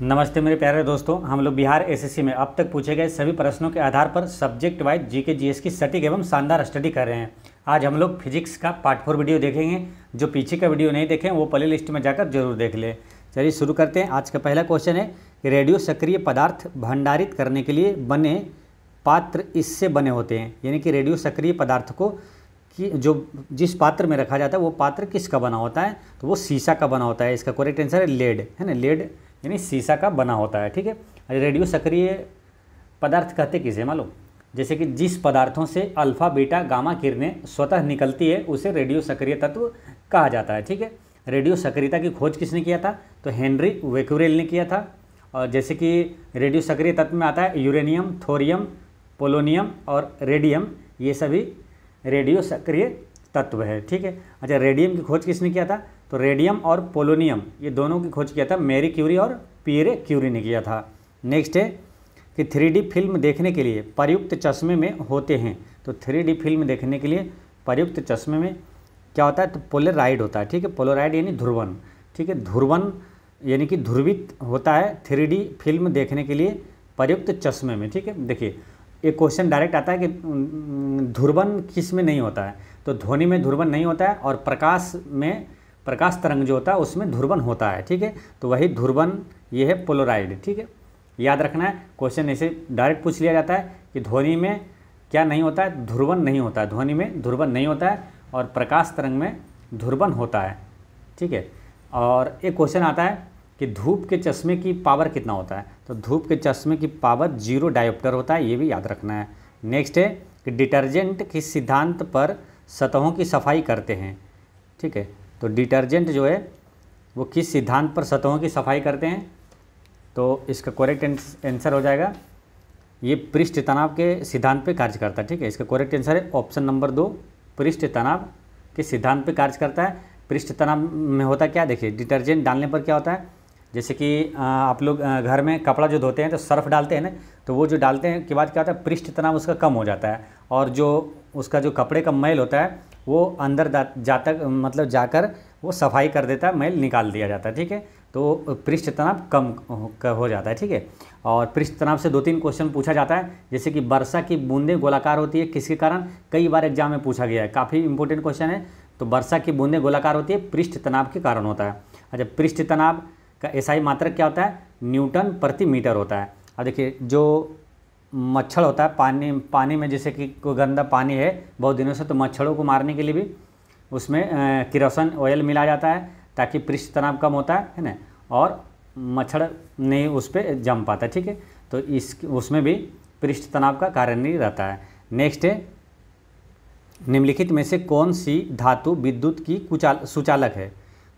नमस्ते मेरे प्यारे दोस्तों हम लोग बिहार एसएससी में अब तक पूछे गए सभी प्रश्नों के आधार पर सब्जेक्ट वाइज जीके जीएस की सटीक एवं शानदार स्टडी कर रहे हैं आज हम लोग फिजिक्स का पार्ट फोर वीडियो देखेंगे जो पीछे का वीडियो नहीं देखें वो प्ले लिस्ट में जाकर जरूर देख लें चलिए शुरू करते हैं आज का पहला क्वेश्चन है रेडियो सक्रिय पदार्थ भंडारित करने के लिए बने पात्र इससे बने होते हैं यानी कि रेडियो सक्रिय पदार्थ को कि जो जिस पात्र में रखा जाता है वो पात्र किसका बना होता है तो वो शीशा का बना होता है इसका करेक्ट आंसर है लेड है ना लेड यानी शीशा का बना होता है ठीक है रेडियो सक्रिय पदार्थ कहते किसे मान लो जैसे कि जिस पदार्थों से अल्फा बीटा गामा किरणें स्वतः निकलती है उसे रेडियो सक्रिय तत्व कहा जाता है ठीक है रेडियो सक्रियता की खोज किसने किया था तो हेनरी वेक्यूरेल ने किया था और जैसे कि रेडियो सक्रिय तत्व में आता है यूरेनियम थोरियम पोलोनियम और रेडियम ये सभी रेडियो सक्रिय तत्व है ठीक है अच्छा रेडियम की खोज किसने किया था तो रेडियम और पोलोनियम ये दोनों की खोज किया था मेरी क्यूरी और पियरे क्यूरी ने किया था नेक्स्ट है कि थ्री फिल्म देखने के लिए प्रयुक्त चश्मे में होते हैं तो थ्री फिल्म देखने के लिए प्रयुक्त चश्मे में क्या होता है तो पोलराइड होता है ठीक है पोलराइड यानी ध्रुवन ठीक है ध्रुवन यानी कि ध्रुवित होता है थ्री फिल्म देखने के लिए प्रयुक्त चश्मे में ठीक है देखिए एक क्वेश्चन डायरेक्ट आता है कि ध्रुवन किस में नहीं होता है तो ध्वनि में ध्रुवन नहीं होता है और प्रकाश में प्रकाश तरंग जो होता है उसमें ध्रुवन होता है ठीक है तो वही ध्रुवन ये है पोलोराइड ठीक है याद रखना है क्वेश्चन ऐसे डायरेक्ट पूछ लिया जाता है कि ध्वनि में क्या नहीं होता है ध्रुवन नहीं होता है ध्वनि में ध्रुवन नहीं होता है और प्रकाश तरंग में ध्रुवन होता है ठीक है और एक क्वेश्चन आता है कि धूप के चश्मे की पावर कितना होता है तो धूप के चश्मे की पावर जीरो डायोप्टर होता है ये भी याद रखना है नेक्स्ट है कि डिटर्जेंट के सिद्धांत पर सतहों की सफाई करते हैं ठीक है तो डिटर्जेंट जो है वो किस सिद्धांत पर सतहों की सफाई करते हैं तो इसका कोरेक्ट आंसर हो जाएगा ये पृष्ठ तनाव के सिद्धांत पे कार्य करता है ठीक है इसका कोरेक्ट आंसर है ऑप्शन नंबर दो पृष्ठ तनाव के सिद्धांत पे कार्य करता है पृष्ठ तनाव में होता क्या देखिए डिटर्जेंट डालने पर क्या होता है जैसे कि आप लोग घर में कपड़ा जो धोते हैं तो सर्फ डालते हैं ना तो वो जो डालते हैं के बाद क्या होता है पृष्ठ तनाव उसका कम हो जाता है और जो उसका जो कपड़े का मैल होता है वो अंदर जाता मतलब जाकर वो सफाई कर देता है मैल निकाल दिया जाता है ठीक है तो पृष्ठ तनाव कम हो जाता है ठीक है और पृष्ठ तनाव से दो तीन क्वेश्चन पूछा जाता है जैसे कि वर्षा की बूंदें गोलाकार होती है किसके कारण कई बार एग्जाम में पूछा गया है काफ़ी इंपॉर्टेंट क्वेश्चन है तो वर्षा की बूंदें गोलाकार होती है पृष्ठ तनाव के कारण होता है अच्छा पृष्ठ तनाव का ही मात्र क्या होता है न्यूटन प्रति मीटर होता है अब देखिए जो मच्छर होता है पानी पानी में जैसे कि कोई गंदा पानी है बहुत दिनों से तो मच्छरों को मारने के लिए भी उसमें किरोसन ऑयल मिला जाता है ताकि पृष्ठ तनाव कम होता है है ना और मच्छर नहीं उस पर जम पाता ठीक है तो इस उसमें भी पृष्ठ तनाव का कारण नहीं रहता है नेक्स्ट है निम्नलिखित में से कौन सी धातु विद्युत की कुचाल सुचालक है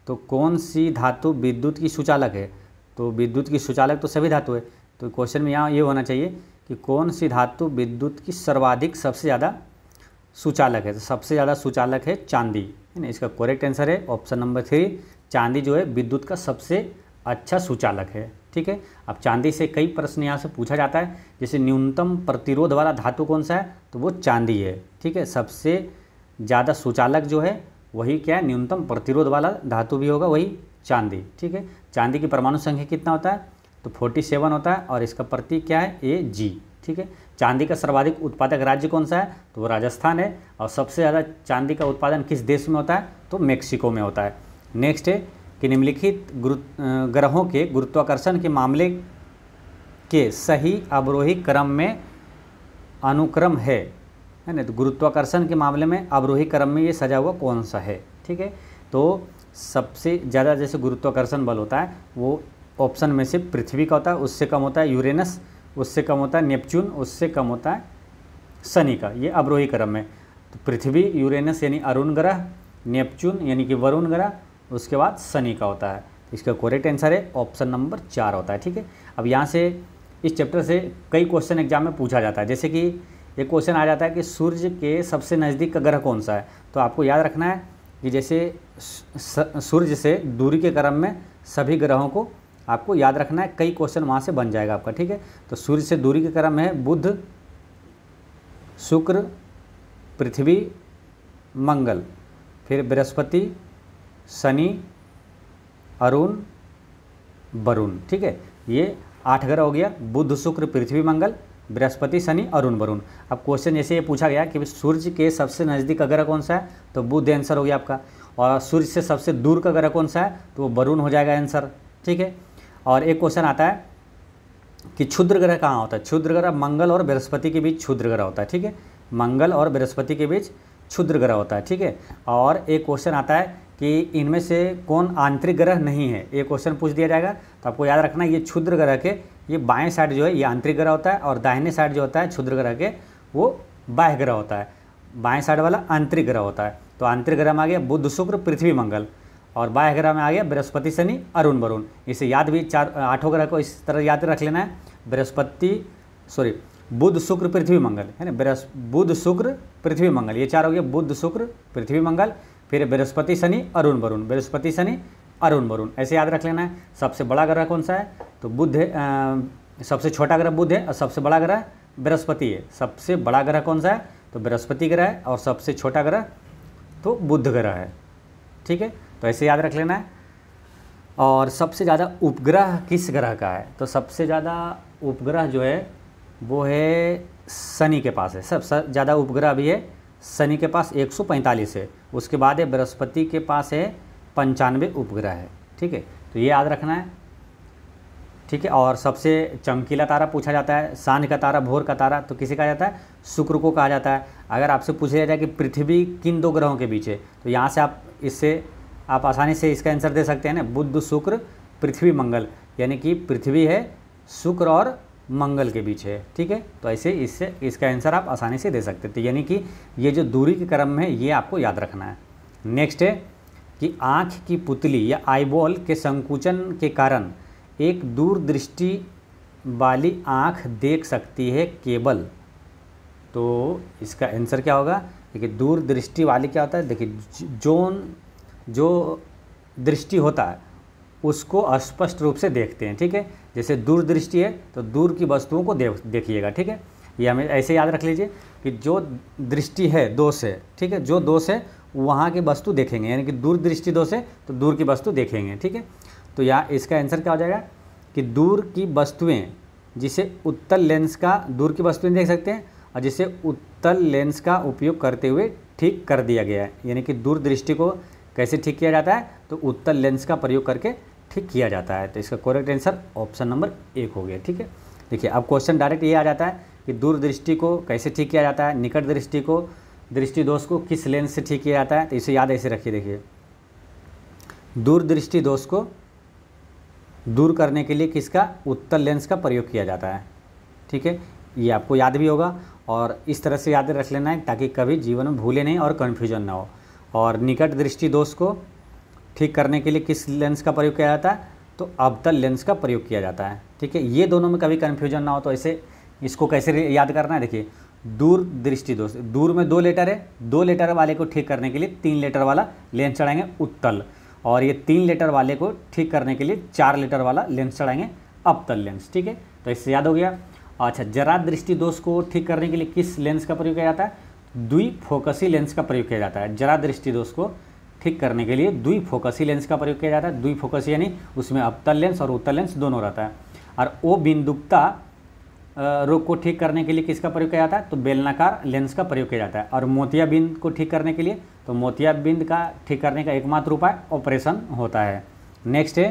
तो कौन सी धातु विद्युत की सुचालक है तो विद्युत की सुचालक तो सभी धातु है तो क्वेश्चन में यहाँ ये होना चाहिए कि कौन सी धातु विद्युत की सर्वाधिक सबसे ज़्यादा सुचालक है तो सबसे ज़्यादा सुचालक है चांदी है ना इसका करेक्ट आंसर है ऑप्शन नंबर थ्री चांदी जो है विद्युत का सबसे अच्छा सुचालक है ठीक है अब चांदी से कई प्रश्न यहाँ से पूछा जाता है जैसे न्यूनतम प्रतिरोध वाला धातु कौन सा है तो वो चांदी है ठीक है सबसे ज़्यादा सुचालक जो है वही क्या है न्यूनतम प्रतिरोध वाला धातु भी होगा वही चांदी ठीक है चांदी की परमाणु संख्या कितना होता है तो 47 होता है और इसका प्रतीक क्या है ए जी ठीक है चांदी का सर्वाधिक उत्पादक राज्य कौन सा है तो वो राजस्थान है और सबसे ज़्यादा चांदी का उत्पादन किस देश में होता है तो मेक्सिको में होता है नेक्स्ट है कि निम्नलिखित ग्रहों के गुरुत्वाकर्षण के मामले के सही अवरोही क्रम में अनुक्रम है है ना तो गुरुत्वाकर्षण के मामले में अवरोही क्रम में ये सजा हुआ कौन सा है ठीक है तो सबसे ज़्यादा जैसे गुरुत्वाकर्षण बल होता है वो ऑप्शन में से पृथ्वी का होता है उससे कम होता है यूरेनस उससे कम होता है नेपच्यून उससे कम होता है शनि का ये अवरोही क्रम है तो पृथ्वी यूरेनस यानी अरुण ग्रह नेपच्यून यानी कि वरुण ग्रह उसके बाद शनि का होता है इसका कोरेक्ट आंसर है ऑप्शन नंबर चार होता है ठीक है अब यहाँ से इस चैप्टर से कई क्वेश्चन एग्जाम में पूछा जाता है जैसे कि एक क्वेश्चन आ जाता है कि सूर्य के सबसे नज़दीक का ग्रह कौन सा है तो आपको याद रखना है कि जैसे सूर्य से दूरी के क्रम में सभी ग्रहों को आपको याद रखना है कई क्वेश्चन वहाँ से बन जाएगा आपका ठीक है तो सूर्य से दूरी के क्रम है बुध शुक्र पृथ्वी मंगल फिर बृहस्पति शनि अरुण वरुण ठीक है ये आठ ग्रह हो गया बुध शुक्र पृथ्वी मंगल बृहस्पति शनि अरुण वरुण अब क्वेश्चन जैसे ये पूछा गया कि सूर्य के सबसे नज़दीक ग्रह कौन सा है तो बुध आंसर हो गया आपका और सूर्य से सबसे दूर का ग्रह कौन सा है तो वो वरुण हो जाएगा आंसर ठीक है और एक क्वेश्चन आता है कि क्षुद्र ग्रह कहाँ होता है क्षुद्र ग्रह मंगल और बृहस्पति के बीच क्षुद्र ग्रह होता है ठीक है मंगल और बृहस्पति के बीच क्षुद्र ग्रह होता है ठीक है और एक क्वेश्चन आता है कि इनमें से कौन आंतरिक ग्रह नहीं है ये क्वेश्चन पूछ दिया जाएगा तो आपको याद रखना ये क्षुद्र ग्रह के ये बाएं साइड जो है ये आंतरिक ग्रह होता है और दाहिने साइड जो होता है क्षुद्र ग्रह के वो बाह्य ग्रह होता है बाएं साइड वाला आंतरिक ग्रह होता है तो आंतरिक ग्रह में आ गया बुद्ध शुक्र पृथ्वी मंगल और बाह्य ग्रह में आ गया बृहस्पति शनि अरुण वरुण इसे याद भी चार आठों ग्रह को इस तरह याद रख लेना है बृहस्पति सॉरी बुध शुक्र पृथ्वी मंगल है ना बृहस् बुध शुक्र पृथ्वी मंगल ये चार हो गया बुध शुक्र पृथ्वी मंगल फिर बृहस्पति शनि अरुण वरुण बृहस्पति शनि अरुण वरुण ऐसे याद रख लेना है सबसे बड़ा ग्रह कौन सा है तो बुद्ध सबसे छोटा ग्रह बुद्ध है और सबसे बड़ा ग्रह बृहस्पति है सबसे बड़ा ग्रह कौन सा है तो बृहस्पति ग्रह है और सबसे छोटा ग्रह तो बुध ग्रह है ठीक है तो ऐसे याद रख लेना है और सबसे ज़्यादा उपग्रह किस ग्रह का है तो सबसे ज़्यादा उपग्रह जो है वो है शनि के पास है सबसे ज़्यादा उपग्रह भी है शनि के पास 145 है उसके बाद है बृहस्पति के पास है पंचानवे उपग्रह है ठीक है तो ये याद रखना है ठीक है और सबसे चमकीला तारा पूछा जाता है सांझ का तारा भोर का तारा तो किसे कहा जाता है शुक्र को कहा जाता है अगर आपसे पूछा जाता है कि पृथ्वी किन दो ग्रहों के बीच है तो यहाँ से आप इससे आप आसानी से इसका आंसर दे सकते हैं ना बुद्ध शुक्र पृथ्वी मंगल यानी कि पृथ्वी है शुक्र और मंगल के बीच है ठीक है तो ऐसे इससे इसका आंसर आप आसानी से दे सकते थे यानी कि ये जो दूरी के क्रम है ये आपको याद रखना है नेक्स्ट है कि आँख की पुतली या आईबॉल के संकुचन के कारण एक दूरदृष्टि वाली आँख देख सकती है केवल तो इसका आंसर क्या होगा देखिए दूरदृष्टि वाली क्या होता है देखिए जोन जो दृष्टि होता है उसको स्पष्ट रूप से देखते हैं ठीक है जैसे दूर दृष्टि है तो दूर की वस्तुओं को देख देखिएगा ठीक है ये हमें ऐसे याद रख लीजिए कि जो दृष्टि है दोष है ठीक है जो दोष है वहाँ की वस्तु देखेंगे यानी कि दूर दृष्टि दोष है तो दूर की वस्तु देखेंगे ठीक है तो यहाँ इसका आंसर क्या हो जाएगा कि दूर की वस्तुएँ जिसे उत्तल लेंस का दूर की वस्तुएँ देख सकते हैं और जिसे उत्तल लेंस का उपयोग करते हुए ठीक कर दिया गया है यानी कि दूरदृष्टि को कैसे ठीक किया जाता है तो उत्तल लेंस का प्रयोग करके ठीक किया जाता है तो इसका करेक्ट आंसर ऑप्शन नंबर एक हो गया ठीक है देखिए अब क्वेश्चन डायरेक्ट ये आ जाता है कि दूरदृष्टि को कैसे ठीक किया जाता है निकट दृष्टि को दृष्टि दोष को किस लेंस से ठीक किया जाता है तो इसे याद ऐसे रखिए देखिए दूरदृष्टि दोष को दूर करने के लिए किसका उत्तल लेंस का प्रयोग किया जाता है ठीक है ये आपको याद भी होगा और इस तरह से याद रख लेना है ताकि कभी जीवन में भूले नहीं और कन्फ्यूजन ना हो और निकट दृष्टि दोष को ठीक करने के लिए किस लेंस का प्रयोग किया जाता है तो अवतल लेंस का प्रयोग किया जाता है ठीक है ये दोनों में कभी कन्फ्यूजन ना हो तो ऐसे इसको कैसे याद करना है देखिए दूर दृष्टि दोष दूर में दो लेटर है दो लेटर वाले को ठीक करने के लिए तीन लेटर वाला लेंस चढ़ाएंगे उत्तल और ये तीन लेटर वाले को ठीक करने के लिए चार लेटर वाला लेंस चढ़ाएंगे अवतल लेंस ठीक है तो इससे याद हो गया अच्छा जरा दृष्टि दोष को ठीक करने के लिए किस लेंस का प्रयोग किया जाता है द्वि फोकसी लेंस का प्रयोग किया जाता है जरा दृष्टि दोष को ठीक करने के लिए फोकसी लेंस का प्रयोग किया जाता है फोकसी यानी उसमें अवतल लेंस और उत्तर लेंस दोनों रहता है और ओ बिंदुकता रोग को ठीक करने के लिए किसका प्रयोग किया जाता है तो बेलनाकार लेंस का प्रयोग किया जाता है और मोतियाबिंद को ठीक करने के लिए तो मोतियाबिंद का ठीक करने का एकमात्र उपाय ऑपरेशन होता है नेक्स्ट है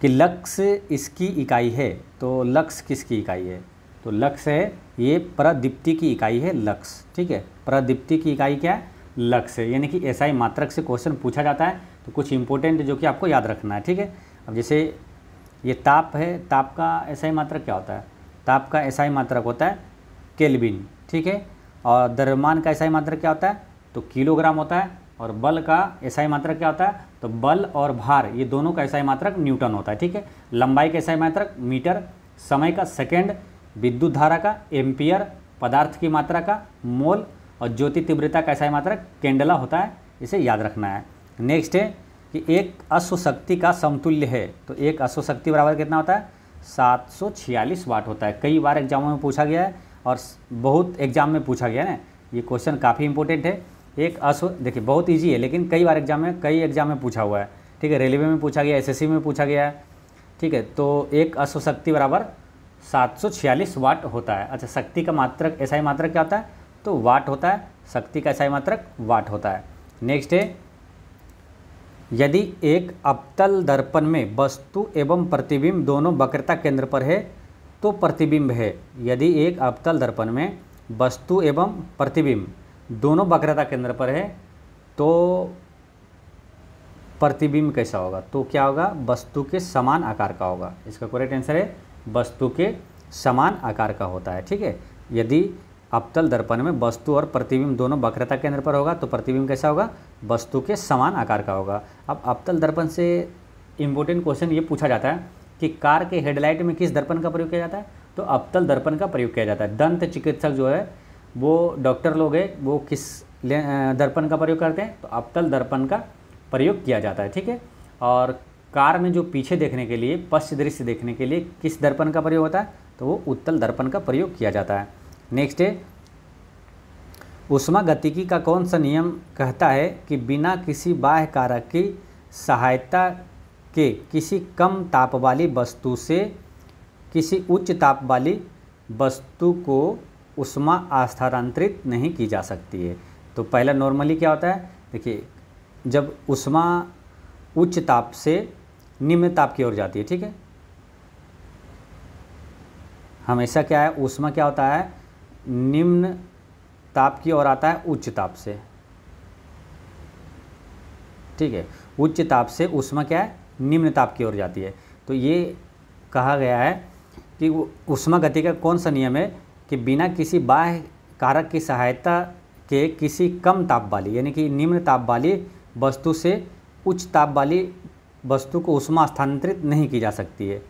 कि लक्ष्य इसकी इकाई है तो लक्ष्य किसकी इकाई है तो लक्स है ये प्रदीप्ति की इकाई है लक्स ठीक है प्रदीप्ति की इकाई क्या है लक्स है यानी कि एसआई मात्रक से क्वेश्चन पूछा जाता है तो कुछ इंपॉर्टेंट जो कि आपको याद रखना है ठीक है अब जैसे ये ताप है ताप का एसआई मात्रक क्या होता है ताप का एसआई मात्रक होता है केल्विन ठीक है और दरमान का ही मात्रक क्या होता है तो किलोग्राम होता है और बल का ही मात्रक क्या होता है तो बल और भार ये दोनों का ही मात्रक न्यूटन होता है ठीक है लंबाई का ही मात्रक मीटर समय का सेकेंड विद्युत धारा का एम्पियर पदार्थ की मात्रा का मोल और ज्योति तीव्रता का ऐसा मात्रा कैंडला होता है इसे याद रखना है नेक्स्ट है कि एक अश्व शक्ति का समतुल्य है तो एक अश्व शक्ति बराबर कितना होता है सात सौ छियालीस वाट होता है कई बार एग्जामों में पूछा गया है और बहुत एग्जाम में पूछा गया है ना ये क्वेश्चन काफ़ी इंपॉर्टेंट है एक अश्व देखिए बहुत ईजी है लेकिन कई बार एग्जाम में कई एग्जाम में पूछा हुआ है ठीक है रेलवे में पूछा गया एसएससी में पूछा गया है ठीक है तो एक अश्व शक्ति बराबर 746 वाट होता है अच्छा शक्ति का मात्रक एसआई मात्रक क्या होता है तो वाट होता है शक्ति का एसआई मात्रक वाट होता है नेक्स्ट है यदि एक अवतल दर्पण में वस्तु एवं प्रतिबिंब दोनों वक्रता केंद्र पर है तो प्रतिबिंब है यदि एक अवतल दर्पण में वस्तु एवं प्रतिबिंब दोनों वक्रता केंद्र पर है तो प्रतिबिंब कैसा होगा तो क्या होगा वस्तु के समान आकार का होगा इसका करेक्ट आंसर है वस्तु के समान आकार का होता है ठीक है यदि अपतल दर्पण में वस्तु और प्रतिबिंब दोनों वक्रता केंद्र पर होगा तो प्रतिबिंब कैसा होगा वस्तु के समान आकार का होगा अब अपतल दर्पण से इम्पोर्टेंट क्वेश्चन ये पूछा जाता है कि कार के हेडलाइट में किस दर्पण का प्रयोग किया जाता है तो अपतल दर्पण का प्रयोग किया जाता है दंत चिकित्सक जो है वो डॉक्टर लोग है वो किस दर्पण का प्रयोग करते हैं तो अपतल दर्पण का प्रयोग किया जाता है ठीक है और कार में जो पीछे देखने के लिए पश्च दृश्य देखने के लिए किस दर्पण का प्रयोग होता है तो वो उत्तल दर्पण का प्रयोग किया जाता है नेक्स्ट है उष्मा गतिकी का कौन सा नियम कहता है कि बिना किसी बाह्य कारक की सहायता के किसी कम ताप वाली वस्तु से किसी उच्च ताप वाली वस्तु को उष्मा स्थानांतरित नहीं की जा सकती है तो पहला नॉर्मली क्या होता है देखिए जब उष्मा उच्च ताप से निम्न ताप की ओर जाती है ठीक है हमेशा क्या है उष्मा क्या होता है निम्न ताप की ओर आता है उच्च ताप से ठीक है उच्च ताप से उष्मा क्या है निम्न ताप की ओर जाती है तो ये कहा गया है कि उष्मा गति का कौन सा नियम है कि बिना किसी बाह्य कारक की सहायता के किसी कम ताप वाली यानी कि निम्न ताप वाली वस्तु से उच्च ताप वाली वस्तु को उष्मा स्थानांतरित नहीं की जा सकती है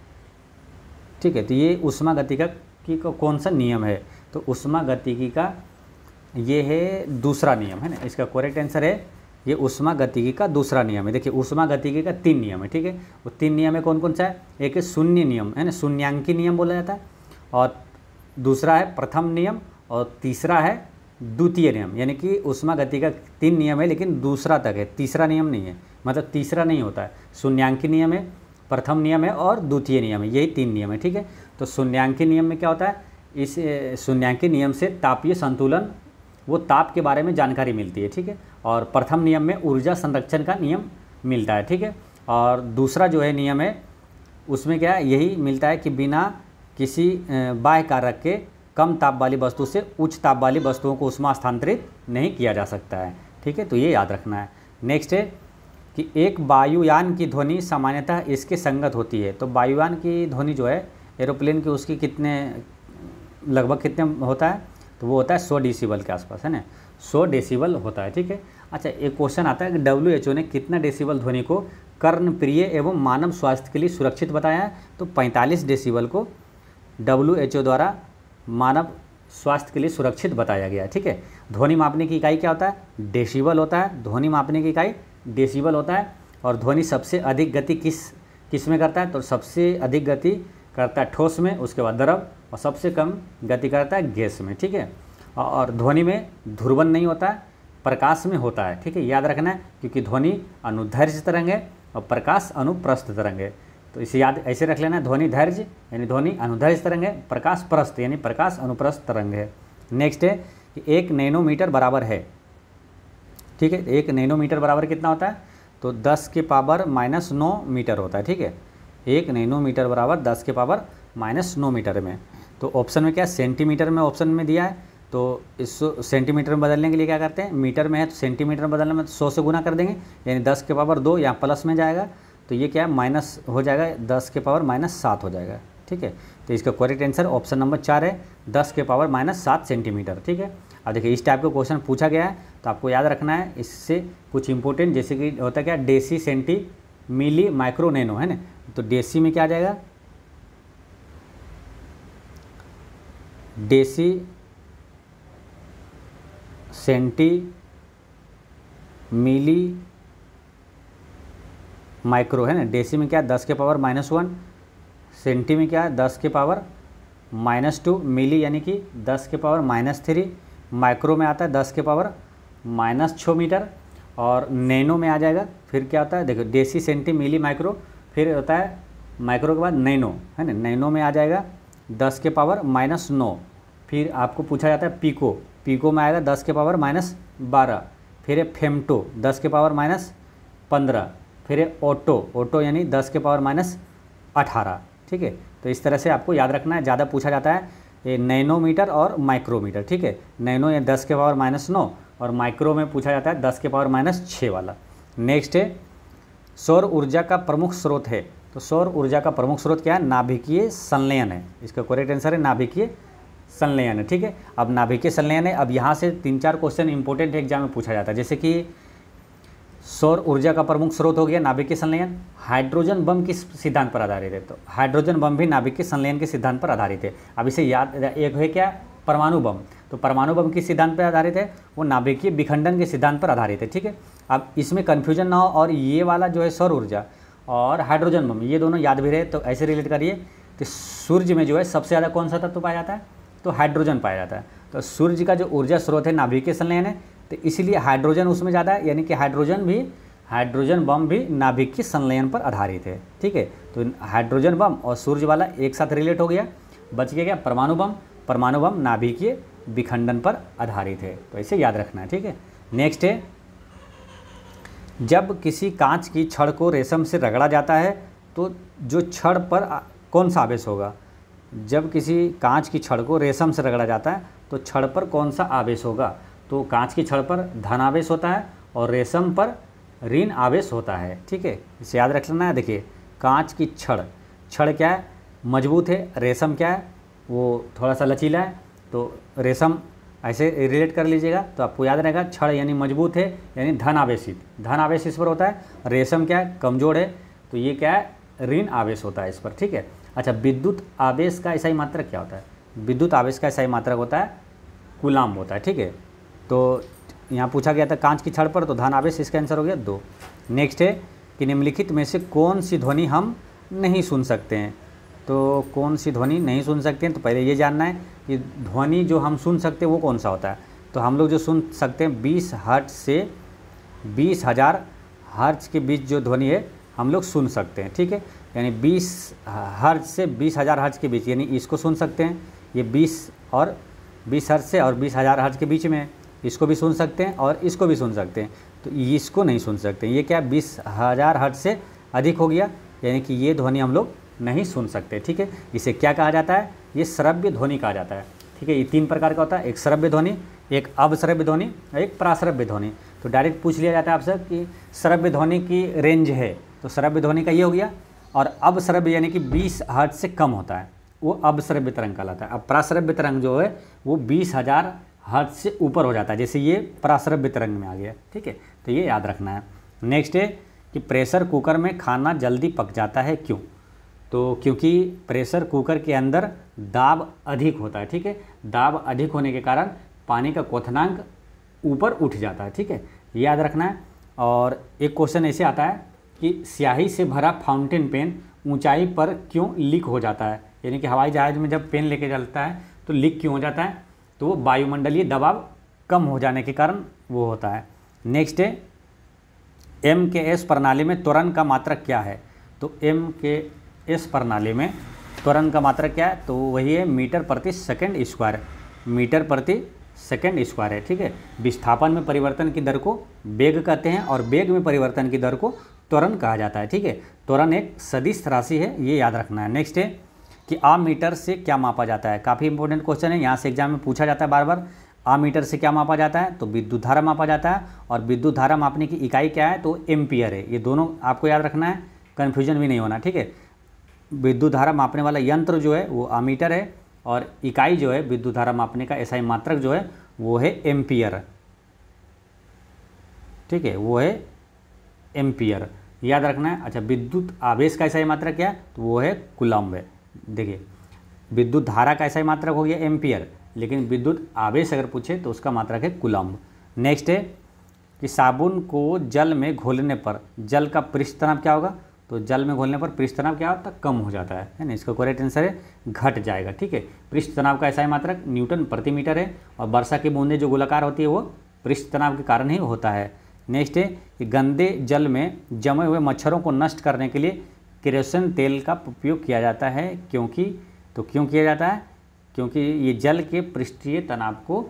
ठीक है तो ये उष्मा गतिका की का कौन सा नियम है तो उष्मा गतिकी का ये है दूसरा नियम है ना इसका कोरेक्ट आंसर है ये उष्मा गतिकी का दूसरा नियम है देखिए उष्मा गतिकी का तीन नियम है ठीक है वो तीन नियम है कौन कौन सा है एक है शून्य नियम है ना शून्यांकी नियम बोला जाता है और दूसरा है प्रथम नियम और तीसरा है द्वितीय नियम यानी कि उष्मा गति का तीन नियम है लेकिन दूसरा तक है तीसरा नियम नहीं है मतलब तीसरा नहीं होता है शून्यांकी नियम है प्रथम नियम है और द्वितीय नियम है यही तीन नियम है ठीक है तो शून्यांकी नियम में क्या होता है इस शून्यांकी नियम से तापीय संतुलन वो ताप के बारे में जानकारी मिलती है ठीक है और प्रथम नियम में ऊर्जा संरक्षण का नियम मिलता है ठीक है और दूसरा जो है नियम है उसमें क्या है यही मिलता है कि बिना किसी बाह्य कारक के कम ताप वाली वस्तु से उच्च ताप वाली वस्तुओं को उष्मा स्थानांतरित नहीं किया जा सकता है ठीक है तो ये याद रखना है नेक्स्ट है कि एक वायुयान की ध्वनि सामान्यतः इसके संगत होती है तो वायुयान की ध्वनि जो है एरोप्लेन की उसकी कितने लगभग कितने होता है तो वो होता है सौ डेसीबल के आसपास है ना सौ डेसीबल होता है ठीक है अच्छा एक क्वेश्चन आता है कि डब्ल्यू एच ओ ने कितना डेसीबल ध्वनि को कर्णप्रिय एवं मानव स्वास्थ्य के लिए सुरक्षित बताया है तो 45 डेसीबल को डब्ल्यू एच ओ द्वारा मानव स्वास्थ्य के लिए सुरक्षित बताया गया है ठीक है ध्वनि मापने की इकाई क्या होता है डेसिबल होता है ध्वनि मापने की इकाई डेसिबल होता है और ध्वनि सबसे अधिक गति किस किस में करता है तो सबसे अधिक गति करता है ठोस में उसके बाद द्रव और सबसे कम गति करता है गैस में ठीक है और ध्वनि में ध्रुवन नहीं होता है प्रकाश में होता है ठीक है याद रखना है क्योंकि ध्वनि अनुधर्ज तरंग है और प्रकाश अनुप्रस्थ तरंग है तो इसे याद ऐसे रख लेना ध्वनि धैर्य यानी ध्वनि अनुधर्ज तरंग है प्रकाश प्रस्त यानी प्रकाश अनुप्रस्त तरंग है नेक्स्ट है कि एक नैनोमीटर बराबर है ठीक है एक नैनोमीटर बराबर कितना होता है तो दस के पावर माइनस नौ मीटर होता है ठीक है एक नैनोमीटर बराबर दस के पावर माइनस नौ मीटर में तो ऑप्शन में क्या सेंटीमीटर में ऑप्शन में दिया है तो इस सेंटीमीटर में बदलने के लिए क्या करते हैं मीटर में है तो सेंटीमीटर में बदलने में मतलब सौ से गुना कर देंगे यानी दस के पावर दो या प्लस में जाएगा तो ये क्या है माइनस हो जाएगा दस के पावर माइनस सात हो जाएगा ठीक है तो इसका करेक्ट आंसर ऑप्शन नंबर चार है दस के पावर माइनस सात सेंटीमीटर ठीक है अब देखिए इस टाइप का क्वेश्चन पूछा गया है तो आपको याद रखना है इससे कुछ इंपॉर्टेंट जैसे कि होता क्या deci centi milli micro nano है ना तो डेसी में क्या आ जाएगा डेसी सेंटी मिली माइक्रो है ना डेसी में क्या दस के पावर माइनस वन सेंटी में क्या है दस के पावर माइनस टू मिली यानी कि दस के पावर माइनस थ्री माइक्रो में आता है दस के पावर माइनस छः मीटर और नैनो में आ जाएगा फिर क्या होता है देखो डेसी सेंटी मिली माइक्रो फिर होता है माइक्रो के बाद नैनो है ना नैनो में आ जाएगा दस के पावर माइनस नौ फिर आपको पूछा जाता है पीको पीको में आएगा दस के पावर माइनस बारह फिर है फेमटो दस के पावर माइनस पंद्रह फिर है ऑटो ऑटो यानी दस के पावर माइनस अठारह ठीक है तो इस तरह से आपको याद रखना है ज़्यादा पूछा जाता है ये नैनोमीटर और माइक्रोमीटर ठीक है नैनो ये दस के पावर माइनस नौ और माइक्रो में पूछा जाता है दस के पावर माइनस छः वाला नेक्स्ट है सौर ऊर्जा का प्रमुख स्रोत है तो सौर ऊर्जा का प्रमुख स्रोत क्या है नाभिकीय संलयन है इसका करेक्ट आंसर है नाभिकीय संलयन है ठीक है अब नाभिकीय संलयन है अब यहाँ से तीन चार क्वेश्चन इंपॉर्टेंट एग्जाम में पूछा जाता है जैसे कि सौर ऊर्जा का प्रमुख स्रोत हो गया के संलयन हाइड्रोजन बम किस सिद्धांत पर आधारित है तो हाइड्रोजन बम भी के संलयन के सिद्धांत पर आधारित है अब इसे याद एक है क्या परमाणु बम तो परमाणु बम किस सिद्धांत पर आधारित है वो नाभिकीय विखंडन के सिद्धांत पर आधारित है ठीक है अब इसमें कन्फ्यूजन ना हो और ये वाला जो है सौर ऊर्जा और हाइड्रोजन बम ये दोनों याद भी रहे तो ऐसे रिलेट करिए कि सूर्य में जो है सबसे ज़्यादा कौन सा तत्व पाया जाता है तो हाइड्रोजन पाया जाता है तो सूर्य का जो ऊर्जा स्रोत है नाभिकीय संलयन है तो इसीलिए हाइड्रोजन उसमें ज़्यादा है यानी कि हाइड्रोजन भी हाइड्रोजन बम भी नाभिक की संलयन पर आधारित है ठीक है तो हाइड्रोजन बम और सूर्य वाला एक साथ रिलेट हो गया बच गया क्या परमाणु बम परमाणु बम नाभिकीय विखंडन पर आधारित है तो ऐसे याद रखना है ठीक है नेक्स्ट है जब किसी कांच की छड़ को रेशम से रगड़ा जाता है तो जो छड़ पर कौन सा आवेश होगा जब किसी कांच की छड़ को रेशम से रगड़ा जाता है तो छड़ पर कौन सा आवेश होगा तो कांच की छड़ पर धन आवेश होता है और रेशम पर ऋण आवेश होता है ठीक है इसे याद रख लेना है देखिए कांच की छड़ छड़ क्या है मजबूत है रेशम क्या है वो थोड़ा सा लचीला है तो रेशम ऐसे रिलेट कर लीजिएगा तो आपको याद रहेगा छड़ यानी मजबूत है यानी धन आवेशित धन आवेश इस पर होता है रेशम क्या है कमजोर है तो ये क्या है ऋण आवेश होता है इस पर ठीक है अच्छा विद्युत आवेश का ऐसा ही मात्रक क्या होता है विद्युत आवेश का ऐसा ही मात्रक होता है कुलाम होता है ठीक है तो यहाँ पूछा गया था कांच की छड़ पर तो धन आवेश इसका आंसर हो गया दो नेक्स्ट है कि निम्नलिखित में से कौन सी ध्वनि हम नहीं सुन सकते हैं तो कौन सी ध्वनि नहीं सुन सकते हैं तो पहले ये जानना है कि ध्वनि जो हम सुन सकते हैं वो कौन सा होता है तो हम लोग जो सुन सकते हैं बीस हर्ट से बीस हज़ार हर्ज के बीच जो ध्वनि है हम लोग सुन सकते हैं ठीक है यानी बीस हर्ज से बीस हज़ार हर्ज के बीच यानी इसको सुन सकते हैं ये बीस और बीस हर्ज से और बीस हज़ार हर्ज के बीच में है इसको भी सुन सकते हैं और इसको भी सुन सकते हैं तो इसको नहीं सुन सकते ये क्या बीस हज़ार हट से अधिक हो गया यानी कि ये ध्वनि हम लोग नहीं सुन सकते ठीक है इसे क्या कहा जाता है ये श्रव्य ध्वनि कहा जाता है ठीक है ये तीन प्रकार का होता है एक श्रव्य ध्वनि एक अवश्रव्य ध्वनि और एक प्राश्रव्य ध्वनि तो डायरेक्ट पूछ लिया जाता है आपसे कि श्रव्य ध्वनि की रेंज है तो श्रव्य ध्वनि का ये हो गया और अवश्रव्य यानी कि बीस हट से कम होता है वो अवश्रव्य तरंग कहलाता है अब प्राश्रव्य तरंग जो है वो बीस हज़ार हद से ऊपर हो जाता है जैसे ये प्रासरभ तरंग में आ गया ठीक है तो ये याद रखना है नेक्स्ट है कि प्रेशर कुकर में खाना जल्दी पक जाता है क्यों तो क्योंकि प्रेशर कुकर के अंदर दाब अधिक होता है ठीक है दाब अधिक होने के कारण पानी का कोथनांक ऊपर उठ जाता है ठीक है याद रखना है और एक क्वेश्चन ऐसे आता है कि स्याही से भरा फाउंटेन पेन ऊंचाई पर क्यों लीक हो जाता है यानी कि हवाई जहाज़ में जब पेन लेके चलता है तो लीक क्यों हो जाता है तो वो वायुमंडलीय दबाव कम हो जाने के कारण वो होता है नेक्स्ट है एम के एस प्रणाली में त्वरण का मात्रक क्या है तो एम के एस प्रणाली में त्वरण का मात्रक क्या है तो वही है मीटर प्रति सेकंड स्क्वायर मीटर प्रति सेकेंड स्क्वायर है ठीक है विस्थापन में परिवर्तन की दर को बेग कहते हैं और बेग में परिवर्तन की दर को त्वरण कहा जाता है ठीक है त्वरण एक सदिश राशि है ये याद रखना है नेक्स्ट है कि आ मीटर से क्या मापा जाता है काफ़ी इंपॉर्टेंट क्वेश्चन है यहाँ से एग्जाम में पूछा जाता है बार बार आ मीटर से क्या मापा जाता है तो विद्युत धारा मापा जाता है और विद्युत धारा मापने की इकाई क्या है तो एम्पियर है ये दोनों आपको याद रखना है कन्फ्यूजन भी नहीं होना ठीक है विद्युत धारा मापने वाला यंत्र जो है वो आमीटर है और इकाई जो है विद्युत धारा मापने का ही मात्रक जो है वो है एम्पियर ठीक है वो है एम्पियर याद रखना है अच्छा विद्युत आवेश का ही मात्रक क्या है तो वो है कुलम्ब है देखिए विद्युत धारा का ऐसा ही मात्रक हो गया एम्पियर लेकिन विद्युत आवेश अगर पूछे तो उसका मात्रक है कुलम्ब नेक्स्ट है कि साबुन को जल में घोलने पर जल का पृष्ठ तनाव क्या होगा तो जल में घोलने पर पृष्ठ तनाव क्या होता है कम हो जाता है है ना इसका करेक्ट आंसर है घट जाएगा ठीक है पृष्ठ तनाव का ऐसा ही मात्रक न्यूटन प्रति मीटर है और वर्षा की बूंदें जो गोलाकार होती है वो पृष्ठ तनाव के कारण ही होता है नेक्स्ट है कि गंदे जल में जमे हुए मच्छरों को नष्ट करने के लिए केरोसिन तेल का उपयोग किया जाता है क्योंकि तो क्यों किया जाता है क्योंकि ये जल के पृष्ठीय तनाव को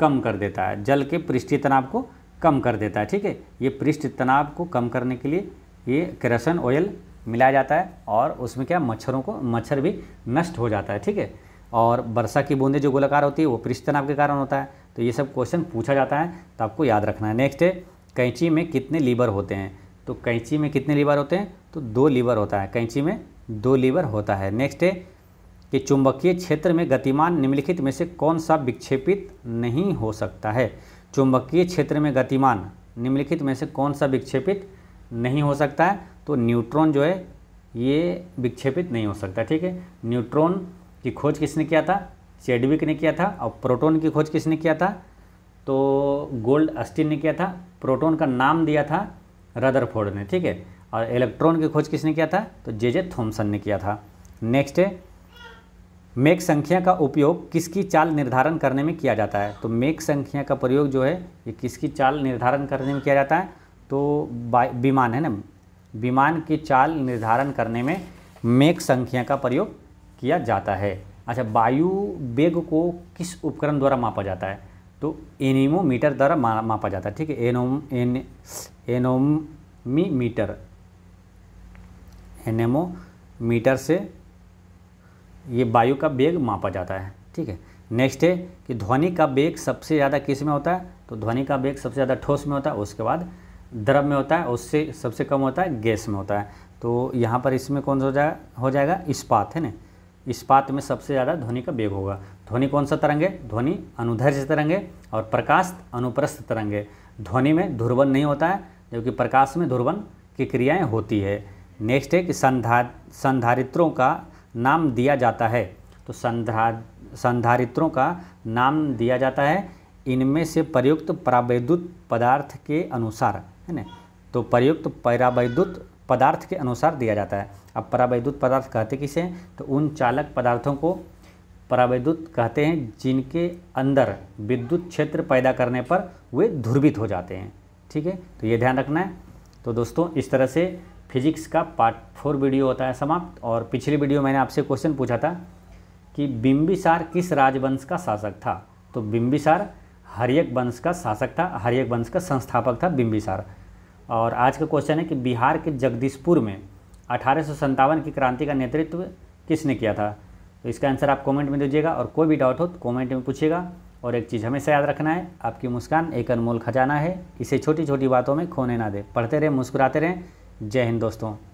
कम कर देता है जल के पृष्ठीय तनाव को कम कर देता है ठीक है ये पृष्ठ तनाव को कम करने के लिए ये केरोसिन ऑयल मिलाया जाता है और उसमें क्या मच्छरों को मच्छर भी नष्ट हो जाता है ठीक है और वर्षा की बूंदें जो गोलाकार होती है वो पृष्ठ तनाव के कारण होता है तो ये सब क्वेश्चन पूछा जाता है तो आपको याद रखना है नेक्स्ट है कैंची में कितने लीवर होते हैं तो कैंची में कितने लीवर होते हैं तो दो लीवर होता है कैंची में दो लीवर होता है नेक्स्ट है कि चुंबकीय क्षेत्र में गतिमान निम्नलिखित में से कौन सा विक्षेपित नहीं हो सकता है चुंबकीय क्षेत्र में गतिमान निम्नलिखित में से कौन सा विक्षेपित नहीं हो सकता है तो न्यूट्रॉन जो है ये विक्षेपित नहीं हो सकता ठीक है न्यूट्रॉन की खोज किसने किया था चेडविक ने किया था और प्रोटोन की खोज किसने किया था तो गोल्ड अस्टिन ने किया था प्रोटोन का नाम दिया था रदरफोर्ड ने ठीक है और इलेक्ट्रॉन की खोज किसने किया था तो जे जे थॉम्सन ने किया था नेक्स्ट है मेक संख्या का उपयोग किसकी चाल निर्धारण करने में किया जाता है तो मेक संख्या का प्रयोग जो है ये किसकी चाल निर्धारण करने में किया जाता है तो विमान है ना विमान की चाल निर्धारण करने में मेक संख्या का प्रयोग किया जाता है अच्छा वायु वेग को किस उपकरण द्वारा मापा जाता है तो एनीमोमीटर द्वारा मापा जाता है ठीक है एनोम एन एनोमी मीटर एनेमो मीटर से ये वायु का वेग मापा जाता है ठीक है नेक्स्ट है कि ध्वनि का वेग सबसे ज़्यादा किस में होता है तो ध्वनि का वेग सबसे ज़्यादा ठोस में होता है उसके बाद द्रव में होता है उससे सबसे कम होता है गैस में होता है तो यहाँ पर इसमें कौन सा हो जाएगा हो जाएगा इस्पात है ना इस्पात में सबसे ज़्यादा ध्वनि का वेग होगा ध्वनि कौन सा तरंग है ध्वनि अनुधर्ज तरंग है और प्रकाश अनुप्रस्थ तरंग है ध्वनि में ध्रुवन नहीं होता है जबकि प्रकाश में ध्रुवन की क्रियाएं होती है नेक्स्ट है कि संधा संधारित्रों का नाम दिया जाता है तो संधा संधारित्रों का नाम दिया जाता है इनमें से प्रयुक्त प्रावैद्युत पदार्थ के अनुसार है ना तो प्रयुक्त परावैद्युत पदार्थ के अनुसार दिया जाता है अब परावैद्युत पदार्थ कहते किसे तो उन चालक पदार्थों को परावैद्युत कहते हैं जिनके अंदर विद्युत क्षेत्र पैदा करने पर वे ध्रुवित हो जाते हैं ठीक है तो ये ध्यान रखना है तो दोस्तों इस तरह से फिजिक्स का पार्ट फोर वीडियो होता है समाप्त और पिछली वीडियो मैंने आपसे क्वेश्चन पूछा था कि बिम्बिसार किस राजवंश का शासक था तो बिम्बिसार हरियक वंश का शासक था हरियक वंश का संस्थापक था बिम्बिसार और आज का क्वेश्चन है कि बिहार के जगदीशपुर में अठारह की क्रांति का नेतृत्व किसने किया था तो इसका आंसर आप कमेंट में दीजिएगा और कोई भी डाउट हो तो कमेंट में पूछिएगा और एक चीज़ हमेशा याद रखना है आपकी मुस्कान एक अनमोल खजाना है इसे छोटी छोटी बातों में खोने ना दे पढ़ते रहें मुस्कुराते रहें जय हिंद दोस्तों